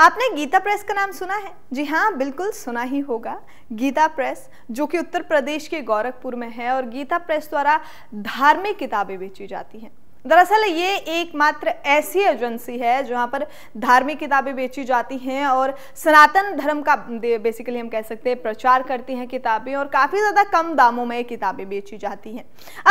आपने गीता प्रेस का नाम सुना है जी हाँ बिल्कुल सुना ही होगा गीता प्रेस जो कि उत्तर प्रदेश के गोरखपुर में है और गीता प्रेस द्वारा धार्मिक किताबें बेची जाती हैं दरअसल ये एकमात्र ऐसी एजेंसी है जहाँ पर धार्मिक किताबें बेची जाती हैं और सनातन धर्म का बेसिकली हम कह सकते हैं प्रचार करती हैं किताबें और काफ़ी ज़्यादा कम दामों में किताबें बेची जाती हैं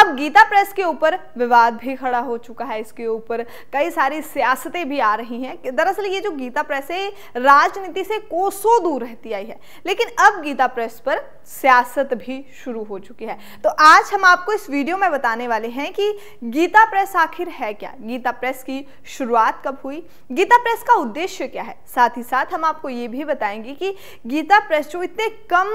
अब गीता प्रेस के ऊपर विवाद भी खड़ा हो चुका है इसके ऊपर कई सारी सियासतें भी आ रही हैं दरअसल ये जो गीता प्रेस है राजनीति से कोसों दूर रहती आई है लेकिन अब गीता प्रेस पर सियासत भी शुरू हो चुकी है तो आज हम आपको इस वीडियो में बताने वाले हैं कि गीता प्रेस आखिर है क्या गीता प्रेस की शुरुआत कब हुई गीता प्रेस का उद्देश्य क्या है साथ ही साथ हम आपको ये भी बताएंगे कि गीता प्रेस जो इतने कम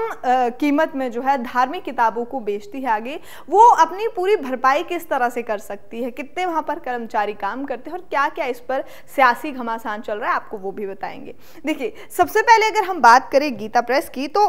कीमत में जो है धार्मिक किताबों को बेचती है आगे वो अपनी पूरी भरपाई किस तरह से कर सकती है कितने वहाँ पर कर्मचारी काम करते हैं और क्या क्या इस पर सियासी घमासान चल रहा है आपको वो भी बताएंगे देखिए सबसे पहले अगर हम बात करें गीता प्रेस की तो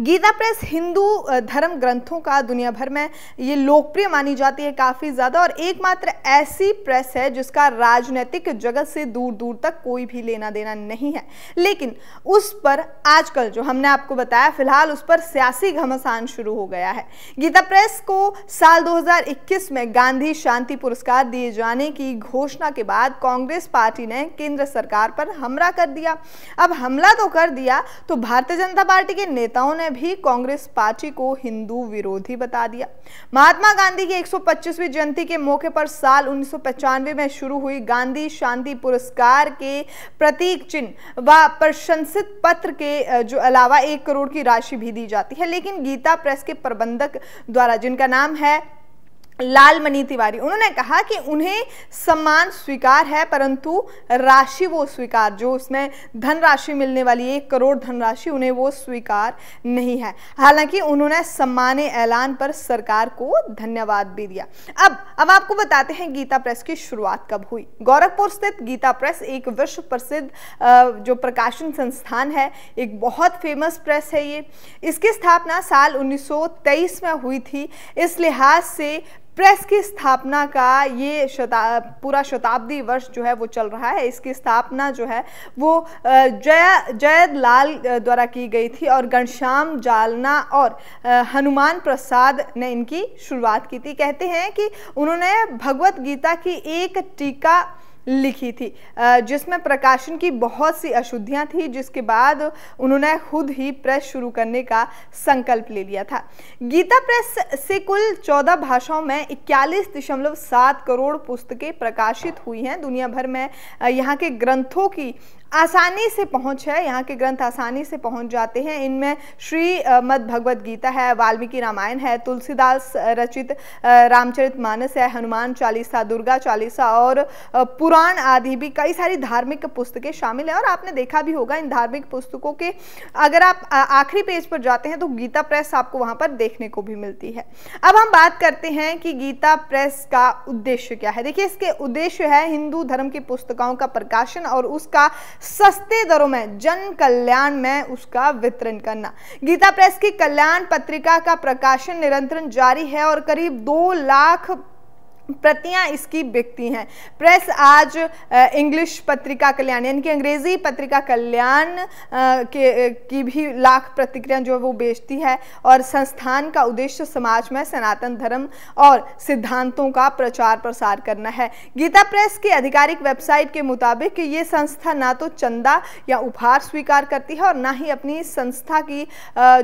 गीता प्रेस हिंदू धर्म ग्रंथों का दुनिया भर में ये लोकप्रिय मानी जाती है काफ़ी ज़्यादा और एकमात्र ऐसी प्रेस है जिसका राजनीतिक जगत से दूर दूर तक कोई भी लेना देना नहीं है लेकिन उस पर आजकल जो हमने आपको बताया फिलहाल उस पर सियासी घमासान शुरू हो गया है गीता प्रेस को साल 2021 में गांधी शांति पुरस्कार दिए जाने की घोषणा के बाद कांग्रेस पार्टी ने केंद्र सरकार पर हमला कर दिया अब हमला तो कर दिया तो भारतीय जनता पार्टी के नेताओं उन्होंने भी कांग्रेस पार्टी को हिंदू विरोधी बता दिया महात्मा गांधी की 125वीं जयंती के मौके पर साल उन्नीस में शुरू हुई गांधी शांति पुरस्कार के प्रतीक चिन्ह व प्रशंसित पत्र के जो अलावा एक करोड़ की राशि भी दी जाती है लेकिन गीता प्रेस के प्रबंधक द्वारा जिनका नाम है लाल मनी तिवारी उन्होंने कहा कि उन्हें सम्मान स्वीकार है परंतु राशि वो स्वीकार जो उसमें धनराशि मिलने वाली एक करोड़ धनराशि उन्हें वो स्वीकार नहीं है हालांकि उन्होंने सम्मान ऐलान पर सरकार को धन्यवाद भी दिया अब अब आपको बताते हैं गीता प्रेस की शुरुआत कब हुई गोरखपुर स्थित गीता प्रेस एक विश्व प्रसिद्ध जो प्रकाशन संस्थान है एक बहुत फेमस प्रेस है ये इसकी स्थापना साल उन्नीस में हुई थी इस लिहाज से प्रेस की स्थापना का ये शता पूरा शताब्दी वर्ष जो है वो चल रहा है इसकी स्थापना जो है वो जय जयद लाल द्वारा की गई थी और घनश्याम जालना और हनुमान प्रसाद ने इनकी शुरुआत की थी कहते हैं कि उन्होंने भगवत गीता की एक टीका लिखी थी जिसमें प्रकाशन की बहुत सी अशुद्धियां थी जिसके बाद उन्होंने खुद ही प्रेस शुरू करने का संकल्प ले लिया था गीता प्रेस से कुल 14 भाषाओं में इक्यालीस दशमलव सात करोड़ पुस्तकें प्रकाशित हुई हैं दुनिया भर में यहाँ के ग्रंथों की आसानी से पहुंच है यहाँ के ग्रंथ आसानी से पहुंच जाते हैं इनमें श्री मद भगवत गीता है वाल्मीकि रामायण है तुलसीदास रचित रामचरित मानस है हनुमान चालीसा दुर्गा चालीसा और पुराण आदि भी कई सारी धार्मिक पुस्तकें शामिल हैं और आपने देखा भी होगा इन धार्मिक पुस्तकों के अगर आप आखिरी पेज पर जाते हैं तो गीता प्रेस आपको वहाँ पर देखने को भी मिलती है अब हम बात करते हैं कि गीता प्रेस का उद्देश्य क्या है देखिए इसके उद्देश्य है हिंदू धर्म की पुस्तकों का प्रकाशन और उसका सस्ते दरों में जन कल्याण में उसका वितरण करना गीता प्रेस की कल्याण पत्रिका का प्रकाशन निरंतर जारी है और करीब दो लाख प्रतियां इसकी बिकती हैं प्रेस आज इंग्लिश पत्रिका कल्याण यानी कि अंग्रेज़ी पत्रिका कल्याण के की भी लाख प्रतिक्रियाँ जो है वो बेचती है और संस्थान का उद्देश्य समाज में सनातन धर्म और सिद्धांतों का प्रचार प्रसार करना है गीता प्रेस की आधिकारिक वेबसाइट के मुताबिक ये संस्था ना तो चंदा या उपहार स्वीकार करती है और ना ही अपनी संस्था की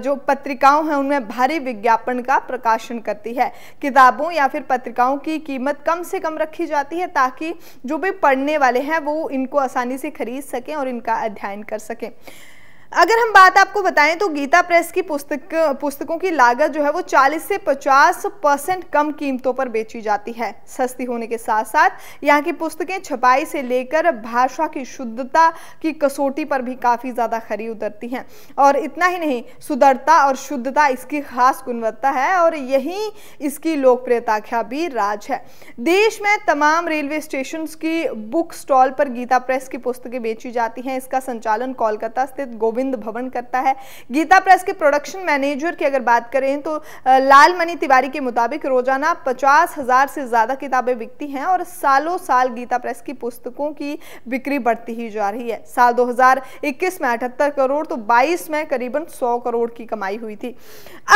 जो पत्रिकाओं हैं उनमें भारी विज्ञापन का प्रकाशन करती है किताबों या फिर पत्रिकाओं की कीमत कम से कम रखी जाती है ताकि जो भी पढ़ने वाले हैं वो इनको आसानी से खरीद सकें और इनका अध्ययन कर सकें अगर हम बात आपको बताएं तो गीता प्रेस की पुस्तक पुस्तकों की लागत जो है वो 40 से 50 परसेंट कम कीमतों पर बेची जाती है सस्ती होने के साथ साथ यहाँ की पुस्तकें छपाई से लेकर भाषा की शुद्धता की कसौटी पर भी काफ़ी ज़्यादा खरी उतरती हैं और इतना ही नहीं सुदरता और शुद्धता इसकी खास गुणवत्ता है और यही इसकी लोकप्रियता का भी राज है देश में तमाम रेलवे स्टेशन की बुक स्टॉल पर गीता प्रेस की पुस्तकें बेची जाती हैं इसका संचालन कोलकाता स्थित गोविंद गोविंद भवन करता है गीता प्रेस के प्रोडक्शन मैनेजर की अगर बात करें तो लाल मणि तिवारी के मुताबिक रोजाना पचास हजार से ज़्यादा किताबें बिकती हैं और सालों साल गीता प्रेस की पुस्तकों की बिक्री बढ़ती ही जा रही है साल दो में अठहत्तर करोड़ तो बाईस में करीबन सौ करोड़ की कमाई हुई थी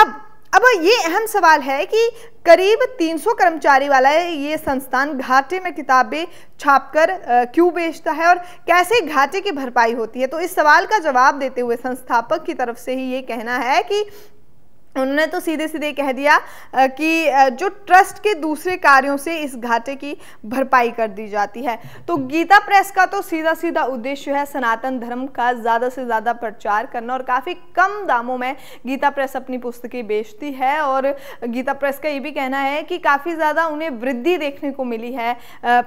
अब अब ये अहम सवाल है कि करीब 300 कर्मचारी वाला ये संस्थान घाटे में किताबें छापकर क्यों बेचता है और कैसे घाटे की भरपाई होती है तो इस सवाल का जवाब देते हुए संस्थापक की तरफ से ही ये कहना है कि उन्होंने तो सीधे सीधे कह दिया कि जो ट्रस्ट के दूसरे कार्यों से इस घाटे की भरपाई कर दी जाती है तो गीता प्रेस का तो सीधा सीधा उद्देश्य है सनातन धर्म का ज़्यादा से ज़्यादा प्रचार करना और काफ़ी कम दामों में गीता प्रेस अपनी पुस्तकें बेचती है और गीता प्रेस का ये भी कहना है कि काफ़ी ज़्यादा उन्हें वृद्धि देखने को मिली है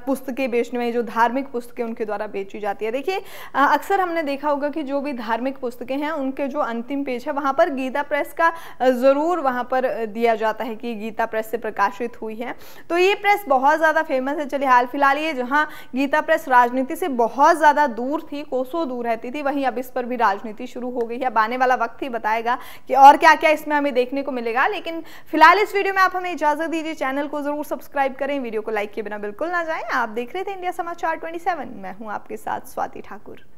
पुस्तकें बेचने में जो धार्मिक पुस्तकें उनके द्वारा बेची जाती है देखिए अक्सर हमने देखा होगा कि जो भी धार्मिक पुस्तकें हैं उनके जो अंतिम पेज है वहाँ पर गीता प्रेस का ज़रूर वहां पर दिया जाता है कि गीता प्रेस से प्रकाशित हुई है तो ये प्रेस बहुत ज़्यादा फेमस है चलिए हाल फिलहाल ये जहाँ गीता प्रेस राजनीति से बहुत ज़्यादा दूर थी कोसों दूर रहती थी वहीं अब इस पर भी राजनीति शुरू हो गई है अब आने वाला वक्त ही बताएगा कि और क्या क्या इसमें हमें देखने को मिलेगा लेकिन फिलहाल इस वीडियो में आप हमें इजाज़त दीजिए चैनल को ज़रूर सब्सक्राइब करें वीडियो को लाइक किए बिना बिल्कुल ना जाए आप देख रहे थे इंडिया समाचार ट्वेंटी मैं हूँ आपके साथ स्वाति ठाकुर